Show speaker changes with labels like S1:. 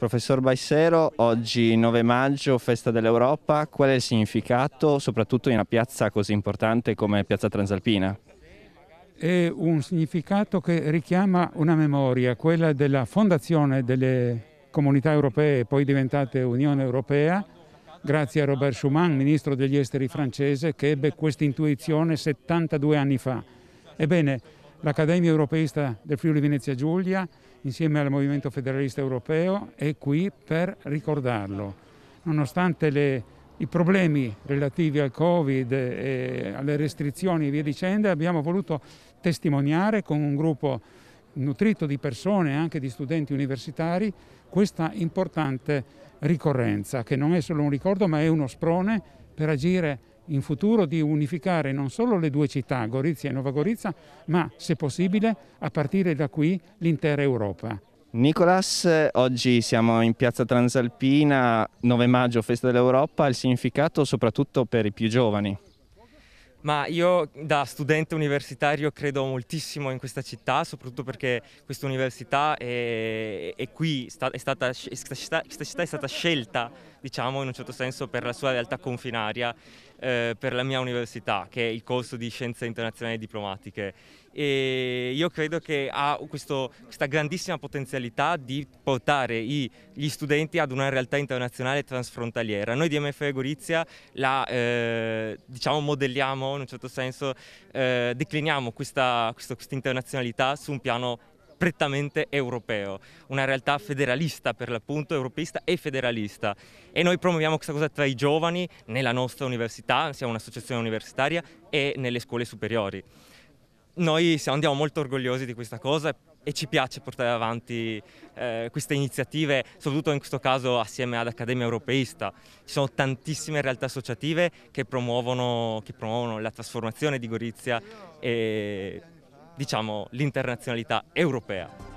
S1: Professor Baissero, oggi 9 maggio, festa dell'Europa, qual è il significato soprattutto in una piazza così importante come Piazza Transalpina?
S2: È un significato che richiama una memoria, quella della fondazione delle comunità europee poi diventate Unione Europea, grazie a Robert Schuman, ministro degli esteri francese, che ebbe questa intuizione 72 anni fa. Ebbene, l'Accademia Europeista del Friuli Venezia Giulia insieme al Movimento Federalista Europeo è qui per ricordarlo. Nonostante le, i problemi relativi al Covid e alle restrizioni e via dicendo, abbiamo voluto testimoniare con un gruppo nutrito di persone, anche di studenti universitari, questa importante ricorrenza, che non è solo un ricordo ma è uno sprone per agire in futuro di unificare non solo le due città, Gorizia e Nova Gorizia, ma se possibile a partire da qui l'intera Europa. Nicolas,
S1: oggi siamo in Piazza Transalpina, 9 maggio, Festa dell'Europa, il significato soprattutto per i più giovani.
S3: Ma io da studente universitario credo moltissimo in questa città, soprattutto perché questa università è, è qui, è stata, è stata, questa città è stata scelta, diciamo, in un certo senso per la sua realtà confinaria eh, per la mia università, che è il corso di Scienze Internazionali e Diplomatiche. E io credo che ha questo, questa grandissima potenzialità di portare i, gli studenti ad una realtà internazionale transfrontaliera. Noi di MFE Gorizia la eh, diciamo modelliamo, in un certo senso eh, decliniamo questa, questa, questa internazionalità su un piano prettamente europeo, una realtà federalista per l'appunto, europeista e federalista. E noi promuoviamo questa cosa tra i giovani, nella nostra università, siamo un'associazione universitaria, e nelle scuole superiori. Noi siamo, andiamo molto orgogliosi di questa cosa e ci piace portare avanti eh, queste iniziative, soprattutto in questo caso assieme ad Accademia Europeista. Ci sono tantissime realtà associative che promuovono, che promuovono la trasformazione di Gorizia e diciamo, l'internazionalità europea.